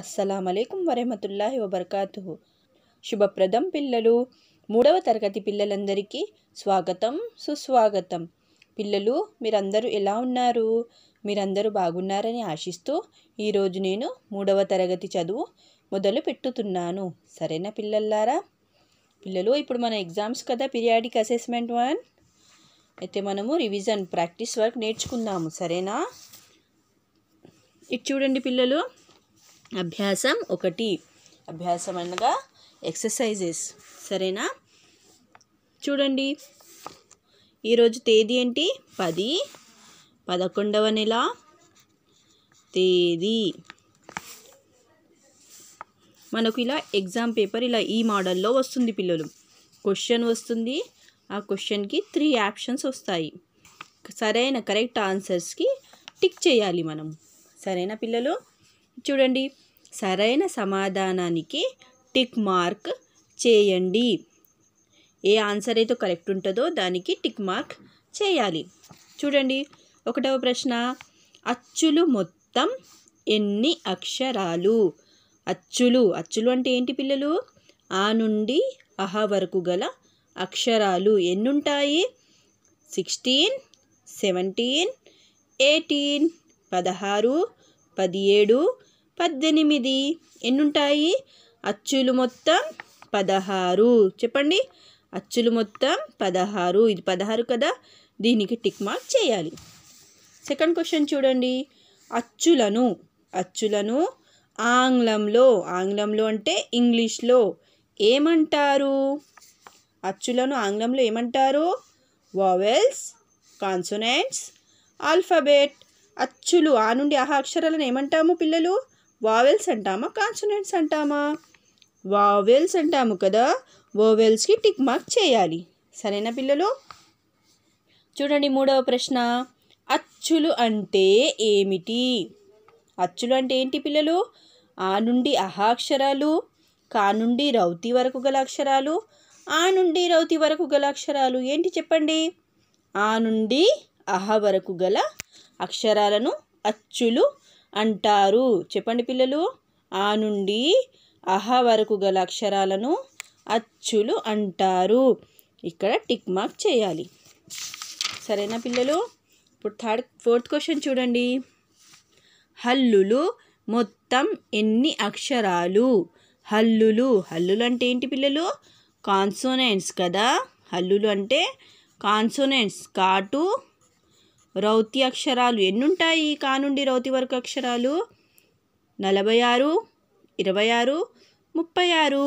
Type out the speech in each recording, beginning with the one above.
అస్సలం అలైకుం వరహమతుల్లాహి వబర్కాతు శుభప్రదం పిల్లలు మూడవ తరగతి పిల్లలందరికీ స్వాగతం సుస్వాగతం పిల్లలు మీరందరూ ఎలా ఉన్నారు మీరందరూ బాగున్నారని ఆశిస్తూ ఈరోజు నేను మూడవ తరగతి చదువు మొదలు పెట్టుతున్నాను సరేనా పిల్లల్లారా పిల్లలు ఇప్పుడు మన ఎగ్జామ్స్ కదా పిరియాడిక్ అసెస్మెంట్ వన్ అయితే మనము రివిజన్ ప్రాక్టీస్ వర్క్ నేర్చుకుందాము సరేనా ఇది చూడండి పిల్లలు అభ్యాసం ఒకటి అభ్యాసం అనగా ఎక్సర్సైజెస్ సరేనా చూడండి ఈరోజు తేదీ ఏంటి పది పదకొండవ నెల తేదీ మనకు ఇలా ఎగ్జామ్ పేపర్ ఇలా ఈ మోడల్లో వస్తుంది పిల్లలు క్వశ్చన్ వస్తుంది ఆ క్వశ్చన్కి త్రీ ఆప్షన్స్ వస్తాయి సరైన కరెక్ట్ ఆన్సర్స్కి టిక్ చేయాలి మనం సరేనా పిల్లలు చూడండి సరైన సమాధానానికి టిక్ మార్క్ చేయండి ఏ ఆన్సర్ అయితే కరెక్ట్ ఉంటుందో దానికి టిక్ మార్క్ చేయాలి చూడండి ఒకటవ ప్రశ్న అచ్చులు మొత్తం ఎన్ని అక్షరాలు అచ్చులు అచ్చులు అంటే ఏంటి పిల్లలు ఆ నుండి అహ వరకు గల అక్షరాలు ఎన్నుంటాయి సిక్స్టీన్ సెవెంటీన్ ఎయిటీన్ పదహారు పదిహేడు పద్దెనిమిది ఎన్నుంటాయి అచ్చులు మొత్తం పదహారు చెప్పండి అచ్చులు మొత్తం పదహారు ఇది పదహారు కదా దీనికి టిక్ మార్క్ చేయాలి సెకండ్ క్వశ్చన్ చూడండి అచ్చులను అచ్చులను ఆంగ్లంలో ఆంగ్లంలో అంటే ఇంగ్లీష్లో ఏమంటారు అచ్చులను ఆంగ్లంలో ఏమంటారు వావెల్స్ కాన్సొనెంట్స్ ఆల్ఫాబెట్ అచ్చులు ఆ నుండి ఆహా అక్షరాలను ఏమంటాము పిల్లలు వావెల్స్ అంటామా కాన్సనెంట్స్ అంటామా వావెల్స్ అంటాము కదా ఓవెల్స్కి టిక్ మార్క్ చేయాలి సరేనా పిల్లలు చూడండి మూడవ ప్రశ్న అచ్చులు అంటే ఏమిటి అచ్చులు అంటే ఏంటి పిల్లలు ఆ నుండి అహా అక్షరాలు కా నుండి రౌతి వరకు గల అక్షరాలు ఆ నుండి రౌతి వరకు గల అక్షరాలు ఏంటి చెప్పండి ఆ నుండి అహ వరకు గల అక్షరాలను అచ్చులు అంటారు చెప్పండి పిల్లలు ఆ నుండి అహ వరకు గల అక్షరాలను అచ్చులు అంటారు ఇక్కడ టిక్ మార్క్ చేయాలి సరేనా పిల్లలు ఇప్పుడు థర్డ్ ఫోర్త్ క్వశ్చన్ చూడండి హల్లులు మొత్తం ఎన్ని అక్షరాలు హల్లులు హల్లులు అంటే ఏంటి పిల్లలు కాన్సోనెంట్స్ కదా హల్లులు అంటే కాన్సోనెంట్స్ కాటు రౌతి అక్షరాలు ఎన్నుంటాయి కా నుండి రౌతి వరకు అక్షరాలు నలభై ఆరు ఇరవై ఆరు ముప్పై ఆరు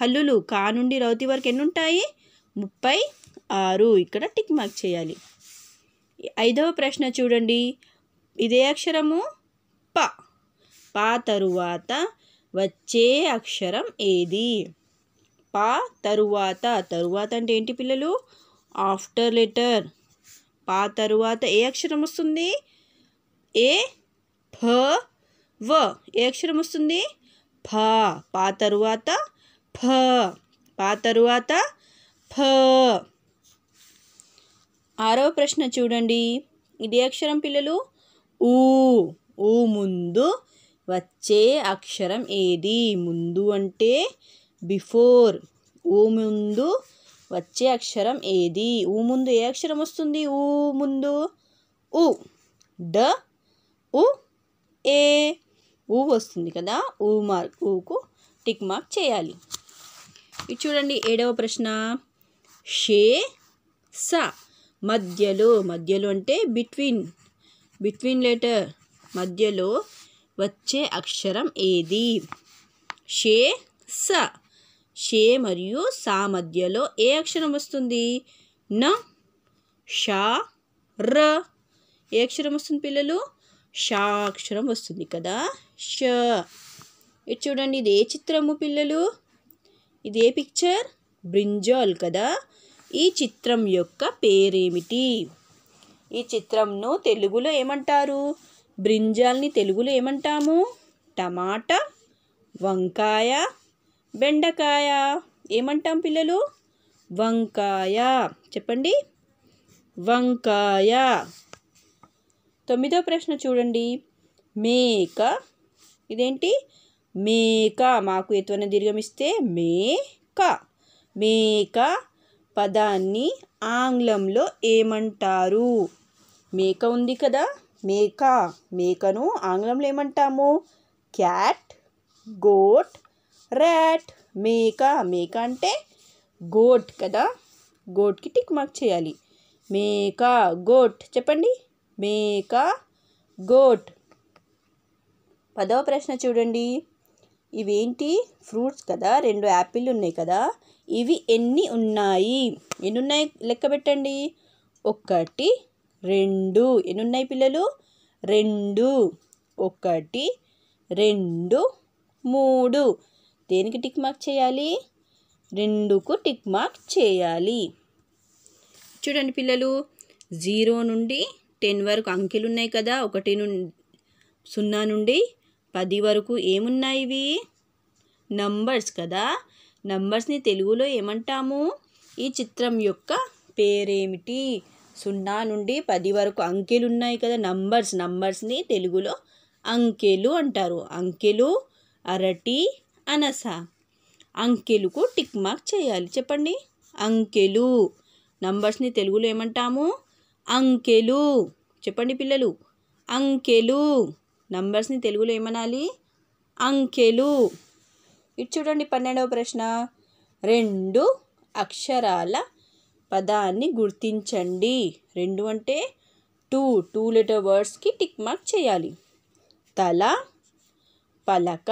హల్లులు కానుండి రౌతి వరకు ఎన్నుంటాయి ముప్పై ఆరు ఇక్కడ టిక్ మార్క్ చేయాలి ఐదవ ప్రశ్న చూడండి ఇదే అక్షరము ప పా తరువాత వచ్చే అక్షరం ఏది పా తరువాత తరువాత అంటే ఏంటి పిల్లలు ఆఫ్టర్ లెటర్ పా తరువాత ఏ అక్షరం వస్తుంది ఏ ఫ వ ఏ అక్షరం వస్తుంది ఫ పా తరువాత ఫ పా తరువాత ఫ ఆరవ ప్రశ్న చూడండి ఇది అక్షరం పిల్లలు ఊ ఊ ముందు వచ్చే అక్షరం ఏది ముందు అంటే బిఫోర్ ఊ ముందు వచ్చే అక్షరం ఏది ఊ ముందు ఏ అక్షరం వస్తుంది ఊ ముందు ఊ డ ఉ ఏ ఊ వస్తుంది కదా ఊ మార్క్ ఊకు టిక్ మార్క్ చేయాలి ఇది చూడండి ఏడవ ప్రశ్న షే స మధ్యలో మధ్యలో అంటే బిట్వీన్ బిట్వీన్ లెటర్ మధ్యలో వచ్చే అక్షరం ఏది షే స షే మరియు సా మధ్యలో ఏ అక్షరం వస్తుంది న షా ర ఏ అక్షరం వస్తుంది పిల్లలు షా అక్షరం వస్తుంది కదా ష ఇది చూడండి ఇది ఏ చిత్రము పిల్లలు ఇది ఏ పిక్చర్ బ్రింజాల్ కదా ఈ చిత్రం యొక్క పేరేమిటి ఈ చిత్రంను తెలుగులో ఏమంటారు బ్రింజాల్ని తెలుగులో ఏమంటాము టమాటా వంకాయ బెండకాయ ఏమంటాం పిల్లలు వంకాయ చెప్పండి వంకాయ తొమ్మిదో ప్రశ్న చూడండి మేక ఇదేంటి మేక మాకు ఎత్తువన దీర్ఘమిస్తే మేక మేక పదాన్ని ఆంగ్లంలో ఏమంటారు మేక ఉంది కదా మేక మేకను ఆంగ్లంలో ఏమంటాము క్యాట్ గోట్ ర్యాట్ మేక మేక అంటే గోట్ కదా గోట్కి టిక్ మార్క్ చేయాలి మేక గోట్ చెప్పండి మేక గోట్ పదవ ప్రశ్న చూడండి ఇవేంటి ఫ్రూట్స్ కదా రెండు యాపిల్ ఉన్నాయి కదా ఇవి ఎన్ని ఉన్నాయి ఎన్ని ఉన్నాయి లెక్క పెట్టండి ఒకటి రెండు ఎన్ని ఉన్నాయి పిల్లలు రెండు ఒకటి రెండు మూడు దేనికి టిక్ మార్క్ చేయాలి రెండుకు టిక్ మార్క్ చేయాలి చూడండి పిల్లలు జీరో నుండి టెన్ వరకు అంకెలు ఉన్నాయి కదా ఒకటి నుండి సున్నా నుండి పది వరకు ఏమున్నాయి ఇవి నంబర్స్ కదా నంబర్స్ని తెలుగులో ఏమంటాము ఈ చిత్రం యొక్క పేరేమిటి సున్నా నుండి పది వరకు అంకెలు ఉన్నాయి కదా నంబర్స్ నంబర్స్ని తెలుగులో అంకెలు అంటారు అంకెలు అరటి అనస అంకెలుకు టిక్ మార్క్ చేయాలి చెప్పండి అంకెలు నంబర్స్ని తెలుగులో ఏమంటాము అంకెలు చెప్పండి పిల్లలు అంకెలు నంబర్స్ని తెలుగులో ఏమనాలి అంకెలు ఇటు చూడండి పన్నెండవ ప్రశ్న రెండు అక్షరాల పదాన్ని గుర్తించండి రెండు అంటే టూ టూ లెటర్ వర్డ్స్కి టిక్ మార్క్ చేయాలి తల పలక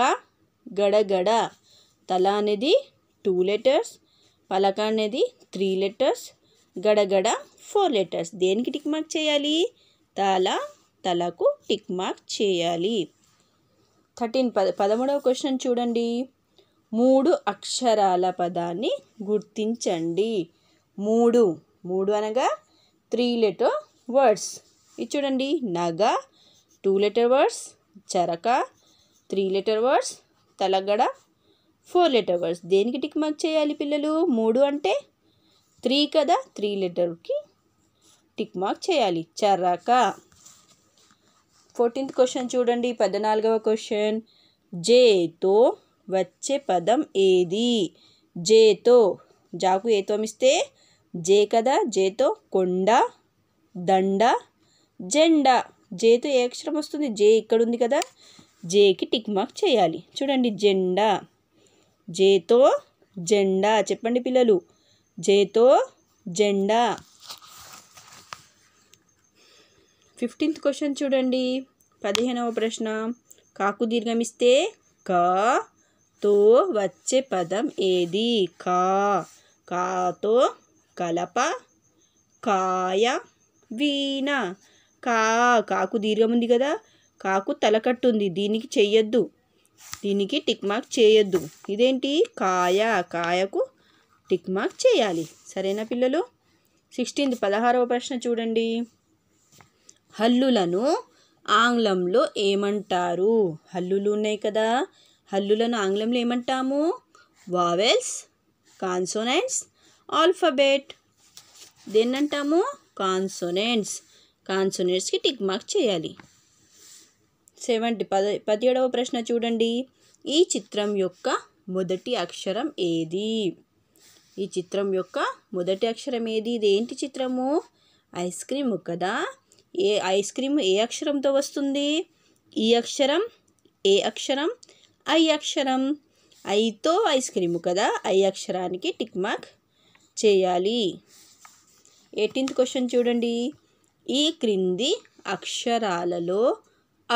గడగడ తల అనేది టూ లెటర్స్ పలక అనేది త్రీ లెటర్స్ గడగడ ఫోర్ లెటర్స్ దేనికి టిక్ మార్క్ చేయాలి తల తలకు టిక్ మార్క్ చేయాలి థర్టీన్ పద పదమూడవ క్వశ్చన్ చూడండి మూడు అక్షరాల పదాన్ని గుర్తించండి మూడు మూడు అనగా త్రీ లెటర్ వర్డ్స్ ఇది చూడండి నగ టూ లెటర్ వర్డ్స్ చరక త్రీ లెటర్ వర్డ్స్ తలగడ ఫోర్ లీటర్ వర్డ్స్ దేనికి టిక్ మార్క్ చేయాలి పిల్లలు మూడు అంటే త్రీ కదా త్రీ లీటర్కి టిక్ మార్క్ చేయాలి చర్రాక ఫోర్టీన్త్ క్వశ్చన్ చూడండి పద్నాలుగవ క్వశ్చన్ జేతో వచ్చే పదం ఏది జేతో జాకు ఇస్తే జే కదా జేతో కొండ దండ జెండా జేతో ఏ అక్షరం వస్తుంది జే ఇక్కడ ఉంది కదా జేకి టిక్ మార్క్ చేయాలి చూడండి జెండా జేతో జెండా చెప్పండి పిల్లలు జేతో జెండా ఫిఫ్టీన్త్ క్వశ్చన్ చూడండి పదిహేనవ ప్రశ్న కాకు దీర్ఘమిస్తే కా తో వచ్చే పదం ఏది కా కాతో కలప కాయ వీణ కా కాకు దీర్ఘం ఉంది కదా కాకు తలకట్టుంది దీనికి చెయ్యొద్దు దీనికి టిక్ మార్క్ చేయొద్దు ఇదేంటి కాయ కాయకు టిక్ మార్క్ చేయాలి సరేనా పిల్లలు సిక్స్టీన్త్ పదహారవ ప్రశ్న చూడండి హల్లులను ఆంగ్లంలో ఏమంటారు హల్లులు ఉన్నాయి కదా హల్లులను ఆంగ్లంలో ఏమంటాము వావెల్స్ కాన్సోనెంట్స్ ఆల్ఫబెట్ దేన్నంటాము కాన్సోనెంట్స్ కాన్సోనెంట్స్కి టిక్ మార్క్ చేయాలి సెవెంటీ పద పదిహేడవ ప్రశ్న చూడండి ఈ చిత్రం యొక్క మొదటి అక్షరం ఏది ఈ చిత్రం యొక్క మొదటి అక్షరం ఏది ఇదేంటి చిత్రము ఐస్ క్రీము కదా ఏ ఐస్ క్రీమ్ ఏ అక్షరంతో వస్తుంది ఈ అక్షరం ఏ అక్షరం ఐ అక్షరం ఐతో ఐస్ క్రీము కదా ఐ అక్షరానికి టిక్ మార్క్ చేయాలి ఎయిటీన్త్ క్వశ్చన్ చూడండి ఈ క్రింది అక్షరాలలో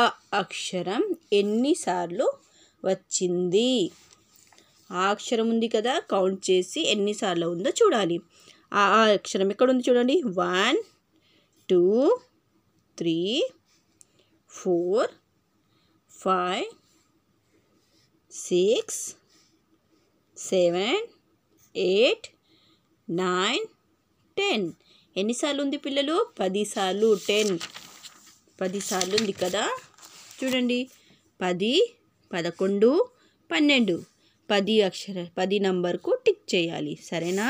అ అక్షరం ఎన్నిసార్లు వచ్చింది ఆ అక్షరం ఉంది కదా కౌంట్ చేసి ఎన్నిసార్లు ఉందో చూడాలి ఆ అక్షరం ఎక్కడ ఉంది చూడండి one two three four five six seven eight nine ten ఎన్నిసార్లు ఉంది పిల్లలు పదిసార్లు టెన్ పదిసార్లు ఉంది కదా చూడండి పది పదకొండు పన్నెండు పది అక్షర పది నంబర్కు టిక్ చేయాలి సరేనా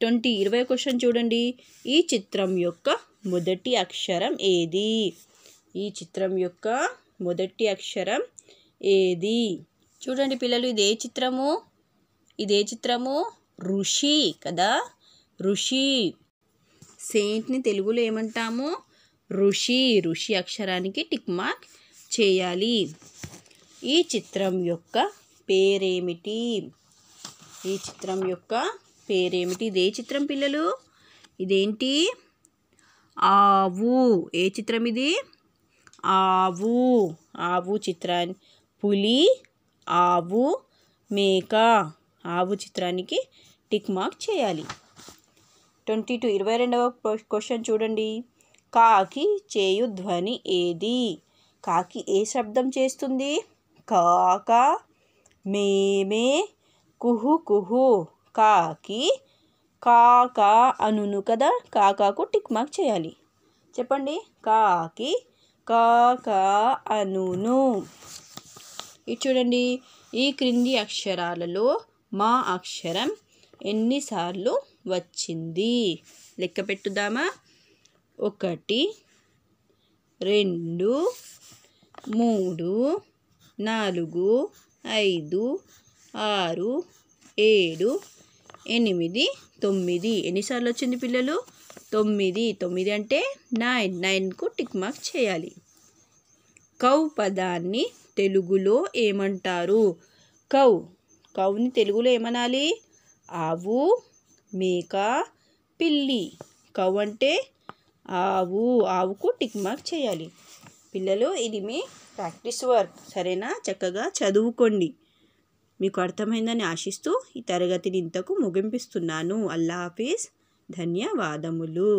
ట్వంటీ ఇరవై క్వశ్చన్ చూడండి ఈ చిత్రం యొక్క మొదటి అక్షరం ఏది ఈ చిత్రం యొక్క మొదటి అక్షరం ఏది చూడండి పిల్లలు ఇదే చిత్రము ఇదే చిత్రము ఋషి కదా ఋషి సెయింట్ని తెలుగులో ఏమంటాము ఋషి ఋషి అక్షరానికి టిక్ మార్క్ చేయాలి ఈ చిత్రం యొక్క పేరేమిటి ఈ చిత్రం యొక్క పేరేమిటి ఇదే చిత్రం పిల్లలు ఇదేంటి ఆవు ఏ చిత్రం ఇది ఆవు ఆవు చిత్రాన్ని పులి ఆవు మేక ఆవు చిత్రానికి టిక్ మార్క్ చేయాలి ట్వంటీ టూ ఇరవై రెండవ క్వశ్చన్ చూడండి కాకి చేయు ధ్వని ఏది కాకి ఏ శబ్దం చేస్తుంది కాక మేమే కుహు కుహు కాకి కాక అనును కదా కాకాకు టిక్ మార్క్ చేయాలి చెప్పండి కాకి కాక అనును ఇది చూడండి ఈ క్రింది అక్షరాలలో మా అక్షరం ఎన్నిసార్లు వచ్చింది లెక్క పెట్టుదామా ఒకటి రెండు మూడు నాలుగు ఐదు ఆరు ఏడు ఎనిమిది తొమ్మిది ఎన్నిసార్లు వచ్చింది పిల్లలు తొమ్మిది తొమ్మిది అంటే నైన్ నైన్కు టిక్ మార్క్ చేయాలి కౌ పదాన్ని తెలుగులో ఏమంటారు కౌ కౌని తెలుగులో ఏమనాలి ఆవు మేక పిల్లి కౌ అంటే ఆవు ఆవుకు టిక్ మార్క్ చేయాలి పిల్లలు ఇది మీ ప్రాక్టీస్ వర్క్ సరేనా చక్కగా చదువుకోండి మీకు అర్థమైందని ఆశిస్తూ ఈ తరగతిని ఇంతకు ముగింపిస్తున్నాను అల్లా హాఫీజ్ ధన్యవాదములు